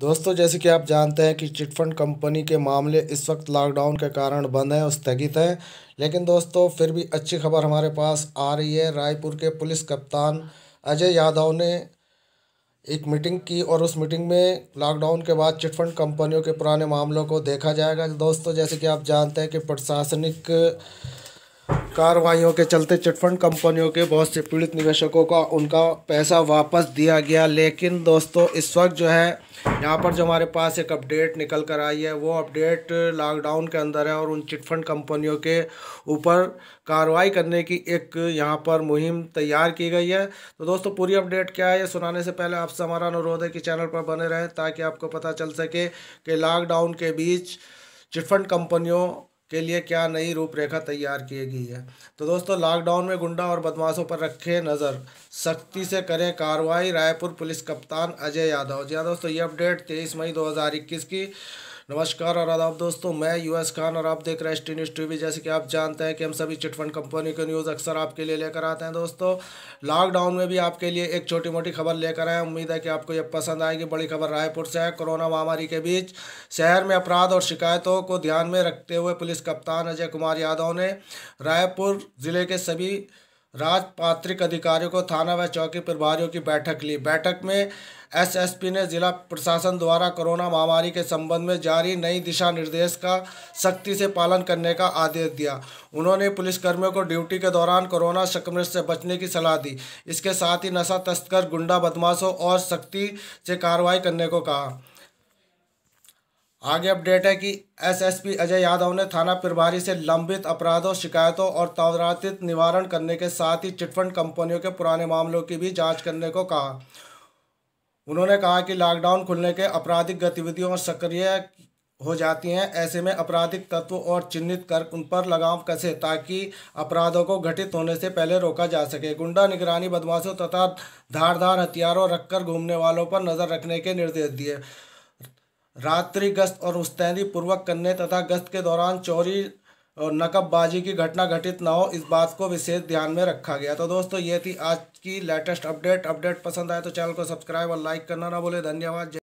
दोस्तों जैसे कि आप जानते हैं कि चिटफंड कंपनी के मामले इस वक्त लॉकडाउन के कारण बंद हैं और स्थगित हैं लेकिन दोस्तों फिर भी अच्छी खबर हमारे पास आ रही है रायपुर के पुलिस कप्तान अजय यादव ने एक मीटिंग की और उस मीटिंग में लॉकडाउन के बाद चिटफंड कंपनियों के पुराने मामलों को देखा जाएगा दोस्तों जैसे कि आप जानते हैं कि प्रशासनिक कार्रवाइयों के चलते चिटफंड कंपनियों के बहुत से पीड़ित निवेशकों का उनका पैसा वापस दिया गया लेकिन दोस्तों इस वक्त जो है यहाँ पर जो हमारे पास एक अपडेट निकल कर आई है वो अपडेट लॉकडाउन के अंदर है और उन चिटफंड कंपनियों के ऊपर कार्रवाई करने की एक यहाँ पर मुहिम तैयार की गई है तो दोस्तों पूरी अपडेट क्या है सुनाने से पहले आपसे हमारा अनुरोध है कि चैनल पर बने रहें ताकि आपको पता चल सके कि लॉकडाउन के बीच चिटफंड कंपनियों के लिए क्या नई रूपरेखा तैयार की गई है तो दोस्तों लॉकडाउन में गुंडा और बदमाशों पर रखे नज़र सख्ती से करें कार्रवाई रायपुर पुलिस कप्तान अजय यादव जी हाँ दोस्तों ये अपडेट तेईस मई दो की नमस्कार और आदाब दोस्तों मैं यूएस खान और आप देख रहे हैं स्टीन टीवी जैसे कि आप जानते हैं कि हम सभी चिटफंड कंपनी के न्यूज़ अक्सर आपके लिए लेकर आते हैं दोस्तों लॉकडाउन में भी आपके लिए एक छोटी मोटी खबर लेकर आए उम्मीद है कि आपको यह पसंद आएगी बड़ी खबर रायपुर से है कोरोना महामारी के बीच शहर में अपराध और शिकायतों को ध्यान में रखते हुए पुलिस कप्तान अजय कुमार यादव ने रायपुर ज़िले के सभी राजपात्रिक अधिकारियों को थाना व चौकी प्रभारियों की बैठक ली बैठक में एसएसपी ने जिला प्रशासन द्वारा कोरोना महामारी के संबंध में जारी नई दिशा निर्देश का सख्ती से पालन करने का आदेश दिया उन्होंने पुलिसकर्मियों को ड्यूटी के दौरान कोरोना संक्रमण से बचने की सलाह दी इसके साथ ही नशा तस्कर गुंडा बदमाशों और सख्ती से कार्रवाई करने को कहा आगे अपडेट है कि एसएसपी अजय यादव ने थाना प्रभारी से लंबित अपराधों शिकायतों और तवरातित निवारण करने के साथ ही चिटफंड कंपनियों के पुराने मामलों की भी जांच करने को कहा उन्होंने कहा कि लॉकडाउन खुलने के आपराधिक गतिविधियों और सक्रिय हो जाती हैं ऐसे में आपराधिक तत्व और चिन्हित कर उन पर लगाम कसे ताकि अपराधों को घटित होने से पहले रोका जा सके गुंडा निगरानी बदमाशों तथा धारदार हथियारों रखकर घूमने वालों पर नजर रखने के निर्देश दिए रात्रि गश्त और उस्तैदी पूर्वक करने तथा गश्त के दौरान चोरी और नकबबाजी की घटना घटित ना हो इस बात को विशेष ध्यान में रखा गया तो दोस्तों ये थी आज की लेटेस्ट अपडेट अपडेट पसंद आए तो चैनल को सब्सक्राइब और लाइक करना ना भूले धन्यवाद